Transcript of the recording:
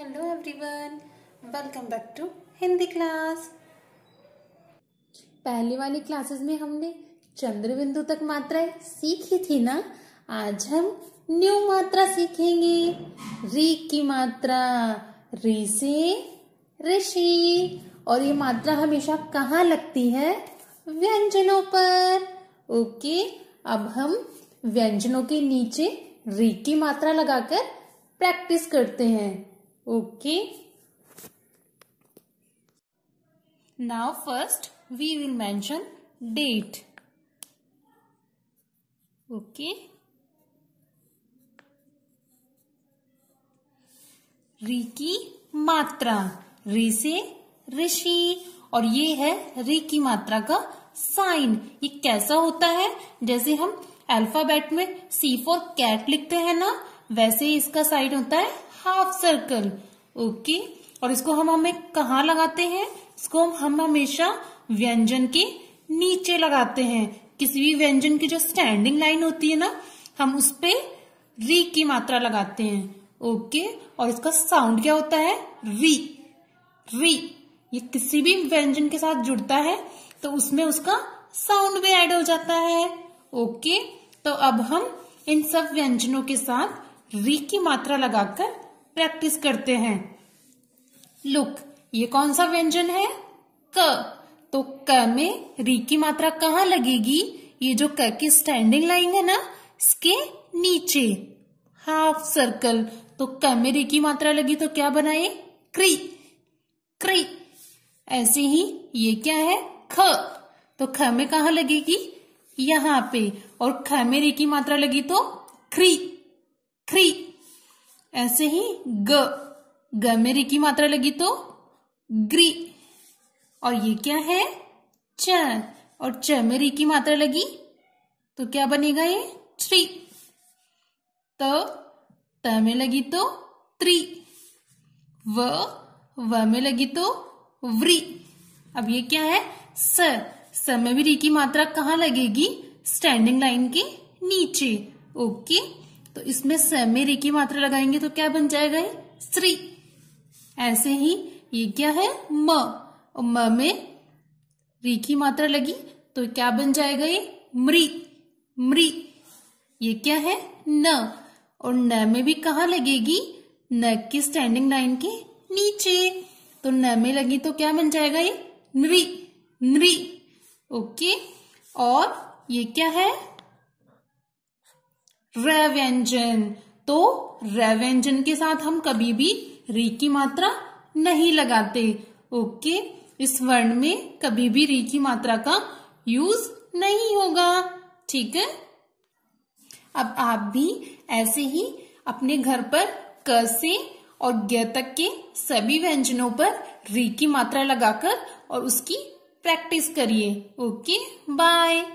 Hello everyone welcome back to Hindi class पहली वाली classes में हमने चंद्रबिंदु तक मात्राएं सीखी थी ना आज हम न्यू मात्रा सीखेंगे री की मात्रा री से ऋषि और ये मात्रा हमेशा कहाँ लगती है व्यंजनों पर ओके अब हम व्यंजनों के नीचे री की मात्रा लगाकर प्रैक्टिस करते हैं Okay. Now first we will mention date. Okay. री की मात्रा री से ऋषि और ये है रे की मात्रा का साइन ये कैसा होता है जैसे हम अल्फाबेट में सी फॉर कैट लिखते हैं ना वैसे इसका साइन होता है हाफ सर्कल ओके और इसको हम हमें कहा लगाते हैं इसको हम हमेशा व्यंजन के नीचे लगाते हैं किसी भी व्यंजन की जो स्टैंडिंग लाइन होती है ना हम उस पर री की मात्रा लगाते हैं ओके और इसका साउंड क्या होता है री री ये किसी भी व्यंजन के साथ जुड़ता है तो उसमें उसका साउंड भी ऐड हो जाता है ओके तो अब हम इन सब व्यंजनों के साथ री की मात्रा लगाकर प्रैक्टिस करते हैं लुक ये कौन सा व्यंजन है क तो क में री की मात्रा कहाँ लगेगी ये जो क की स्टैंडिंग लाइन है ना इसके नीचे हाफ सर्कल तो क में री की मात्रा लगी तो क्या बनाए क्री क्री ऐसे ही ये क्या है ख तो ख में कहा लगेगी यहां पे और ख में री की मात्रा लगी तो ख्री ख्री ऐसे ही ग ग में रे की मात्रा लगी तो ग्री और ये क्या है च और च में रे की मात्रा लगी तो क्या बनेगा ये थ्री त त में लगी तो त्री व व में लगी तो व्री अब ये क्या है स स में भी री की मात्रा कहाँ लगेगी स्टैंडिंग लाइन के नीचे ओके तो इसमें स रे की मात्रा लगाएंगे तो क्या बन जाएगा ये स्त्री ऐसे ही ये क्या है म और म में री की मात्रा लगी तो क्या बन जाएगा ये मृ मृत ये क्या है न और न में भी कहा लगेगी न की स्टैंडिंग लाइन के नीचे तो न में लगी तो क्या बन जाएगा ये नृ नृ ओके और ये क्या है रेवेंजन तो रेवेंजन के साथ हम कभी भी री की मात्रा नहीं लगाते ओके इस वर्ण में कभी भी री की मात्रा का यूज नहीं होगा ठीक है अब आप भी ऐसे ही अपने घर पर क से और ग तक के सभी व्यंजनों पर री की मात्रा लगाकर और उसकी प्रैक्टिस करिए ओके बाय